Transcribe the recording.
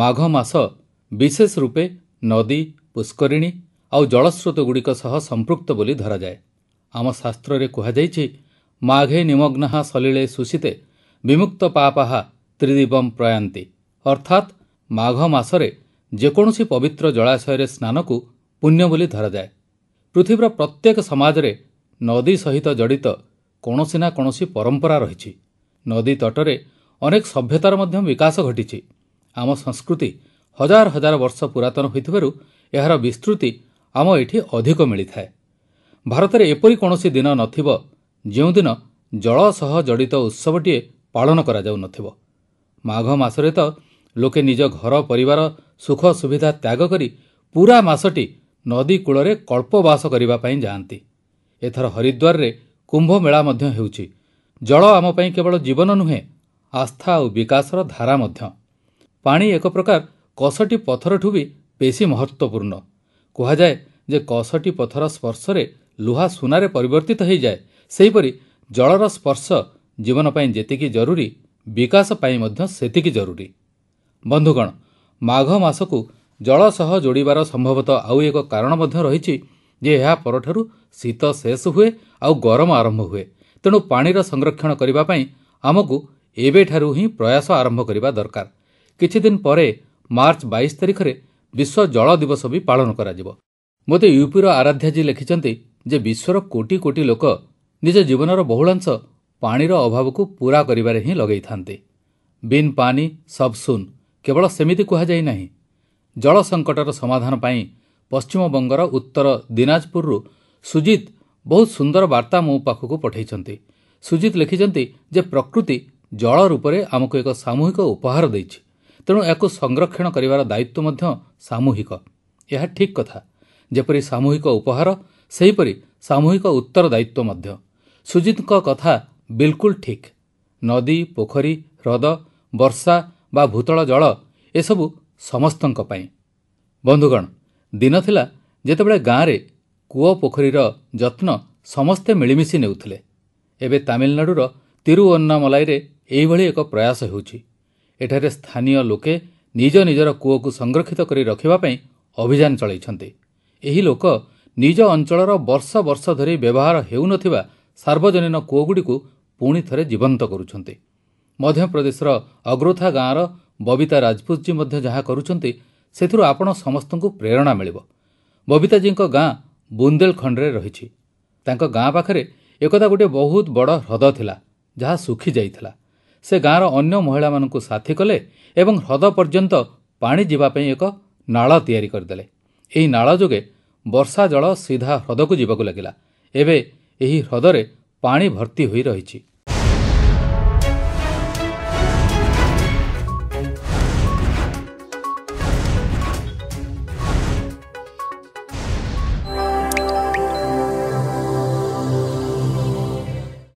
ମାଘ ମାସ ବିଶେଷ ରୂପେ ନଦୀ ପୁଷ୍କରିଣୀ ଓ ଜଳସ୍ରୋତଗୁଡ଼ିକ ସହ ସମ୍ପୃକ୍ତ ବୋଲି ଧରାଯାଏ ଆମ ଶାସ୍ତ୍ରରେ କୁହାଯାଇଛି ମାଘେ ନିମଗ୍ନାହା ସଲିଳେ ସୁଶିତେ ବିମୁକ୍ତ ପାପାହା ତ୍ରିଦୀପମ୍ ପ୍ରୟାନ୍ତି ଅର୍ଥାତ୍ ମାଘ ମାସରେ ଯେକୌଣସି ପବିତ୍ର ଜଳାଶୟରେ ସ୍ନାନକୁ ପୁଣ୍ୟ ବୋଲି ଧରାଯାଏ ପୃଥିବୀର ପ୍ରତ୍ୟେକ ସମାଜରେ ନଦୀ ସହିତ ଜଡ଼ିତ କୌଣସି ନା କୌଣସି ପରମ୍ପରା ରହିଛି ନଦୀ ତଟରେ ଅନେକ ସଭ୍ୟତାର ମଧ୍ୟ ବିକାଶ ଘଟିଛି ଆମ ସଂସ୍କୃତି ହଜାର ହଜାର ବର୍ଷ ପୁରାତନ ହୋଇଥିବାରୁ ଏହାର ବିସ୍ତୃତି ଆମ ଏଠି ଅଧିକ ମିଳିଥାଏ ଭାରତରେ ଏପରି କୌଣସି ଦିନ ନଥିବ ଯେଉଁଦିନ ଜଳ ସହ ଜଡ଼ିତ ଉତ୍ସବଟିଏ ପାଳନ କରାଯାଉନଥିବ ମାଘ ମାସରେ ତ ଲୋକେ ନିଜ ଘର ପରିବାର ସୁଖ ସୁବିଧା ତ୍ୟାଗ କରି ପୁରା ମାସଟି ନଦୀ କୂଳରେ କଳ୍ପବାସ କରିବା ପାଇଁ ଯାଆନ୍ତି ଏଥର ହରିଦ୍ୱାରରେ କୁମ୍ଭମେଳା ମଧ୍ୟ ହେଉଛି ଜଳ ଆମ ପାଇଁ କେବଳ ଜୀବନ ନୁହେଁ ଆସ୍ଥା ଆଉ ବିକାଶର ଧାରା ମଧ୍ୟ ପାଣି ଏକ ପ୍ରକାର କଷଟି ପଥରଠୁ ବି ବେଶି ମହତ୍ୱପୂର୍ଣ୍ଣ କୁହାଯାଏ ଯେ କଷଟି ପଥର ସ୍ପର୍ଶରେ ଲୁହା ସୁନାରେ ପରିବର୍ତ୍ତିତ ହୋଇଯାଏ ସେହିପରି ଜଳର ସ୍ପର୍ଶ ଜୀବନ ପାଇଁ ଯେତିକି ଜରୁରୀ ବିକାଶ ପାଇଁ ମଧ୍ୟ ସେତିକି ଜରୁରୀ ବନ୍ଧୁଗଣ ମାଘ ମାସକୁ ଜଳ ସହ ଯୋଡ଼ିବାର ସମ୍ଭବତଃ ଆଉ ଏକ କାରଣ ମଧ୍ୟ ରହିଛି ଯେ ଏହା ପରଠାରୁ ଶୀତ ଶେଷ ହୁଏ ଆଉ ଗରମ ଆରମ୍ଭ ହୁଏ ତେଣୁ ପାଣିର ସଂରକ୍ଷଣ କରିବା ପାଇଁ ଆମକୁ ଏବେଠାରୁ ହିଁ ପ୍ରୟାସ ଆରମ୍ଭ କରିବା ଦରକାର କିଛିଦିନ ପରେ ମାର୍ଚ୍ଚ ବାଇଶ ତାରିଖରେ ବିଶ୍ୱ ଜଳ ଦିବସ ବି ପାଳନ କରାଯିବ ମୋତେ ୟୁପିର ଆରାଧ୍ୟାଜୀ ଲେଖିଛନ୍ତି ଯେ ବିଶ୍ୱର କୋଟି କୋଟି ଲୋକ ନିଜ ଜୀବନର ବହୁଳାଂଶ ପାଣିର ଅଭାବକୁ ପୂରା କରିବାରେ ହିଁ ଲଗାଇଥାନ୍ତି ବିନ୍ ପାନି ସବ୍ ସୁନ୍ କେବଳ ସେମିତି କୁହାଯାଇ ନାହିଁ ଜଳ ସଙ୍କଟର ସମାଧାନ ପାଇଁ ପଶ୍ଚିମବଙ୍ଗର ଉତ୍ତର ଦିନାଜପୁରରୁ ସୁଜିତ ବହୁତ ସୁନ୍ଦର ବାର୍ତ୍ତା ମୋ ପାଖକୁ ପଠାଇଛନ୍ତି ସୁଜିତ ଲେଖିଛନ୍ତି ଯେ ପ୍ରକୃତି ଜଳ ରୂପରେ ଆମକୁ ଏକ ସାମୂହିକ ଉପହାର ଦେଇଛି ତେଣୁ ଏହାକୁ ସଂରକ୍ଷଣ କରିବାର ଦାୟିତ୍ୱ ମଧ୍ୟ ସାମୂହିକ ଏହା ଠିକ୍ କଥା ଯେପରି ସାମୂହିକ ଉପହାର ସେହିପରି ସାମୂହିକ ଉତ୍ତରଦାୟିତ୍ୱ ମଧ୍ୟ ସୁଜିତଙ୍କ କଥା ବିଲକୁଲ ଠିକ୍ ନଦୀ ପୋଖରୀ ହ୍ରଦ ବର୍ଷା ବା ଭୂତଳ ଜଳ ଏସବୁ ସମସ୍ତଙ୍କ ପାଇଁ ବନ୍ଧୁଗଣ ଦିନ ଥିଲା ଯେତେବେଳେ ଗାଁରେ କୂଅ ପୋଖରୀର ଯତ୍ନ ସମସ୍ତେ ମିଳିମିଶି ନେଉଥିଲେ ଏବେ ତାମିଲନାଡ଼ୁର ତିରୁଅନ୍ନାମଲାଇରେ ଏହିଭଳି ଏକ ପ୍ରୟାସ ହେଉଛି ଏଠାରେ ସ୍ଥାନୀୟ ଲୋକେ ନିଜ ନିଜର କୂଅକୁ ସଂରକ୍ଷିତ କରି ରଖିବା ପାଇଁ ଅଭିଯାନ ଚଳାଇଛନ୍ତି ଏହି ଲୋକ ନିଜ ଅଞ୍ଚଳର ବର୍ଷ ବର୍ଷ ଧରି ବ୍ୟବହାର ହେଉନଥିବା ସାର୍ବଜନୀନ କୂଅଗୁଡ଼ିକୁ ପୁଣି ଥରେ ଜୀବନ୍ତ କରୁଛନ୍ତି ମଧ୍ୟପ୍ରଦେଶର ଅଗ୍ରୋଥା ଗାଁର ବବିତା ରାଜପୁତ ଜୀ ମଧ୍ୟ ଯାହା କରୁଛନ୍ତି ସେଥିରୁ ଆପଣ ସମସ୍ତଙ୍କୁ ପ୍ରେରଣା ମିଳିବ ବବିତାଜୀଙ୍କ ଗାଁ ବୁନ୍ଦେଲଖଣ୍ଡରେ ରହିଛି ତାଙ୍କ ଗାଁ ପାଖରେ ଏକଦା ଗୋଟିଏ ବହୁତ ବଡ଼ ହ୍ରଦ ଥିଲା ଯାହା ଶୁଖିଯାଇଥିଲା ସେ ଗାଁର ଅନ୍ୟ ମହିଳାମାନଙ୍କୁ ସାଥୀ କଲେ ଏବଂ ହ୍ରଦ ପର୍ଯ୍ୟନ୍ତ ପାଣି ଯିବା ପାଇଁ ଏକ ନାଳ ତିଆରି କରିଦେଲେ ଏହି ନାଳ ଯୋଗେ ବର୍ଷାଜଳ ସିଧା ହ୍ରଦକୁ ଯିବାକୁ ଲାଗିଲା ଏବେ ଏହି ହ୍ରଦରେ ପାଣି ଭର୍ତ୍ତି ହୋଇ ରହିଛି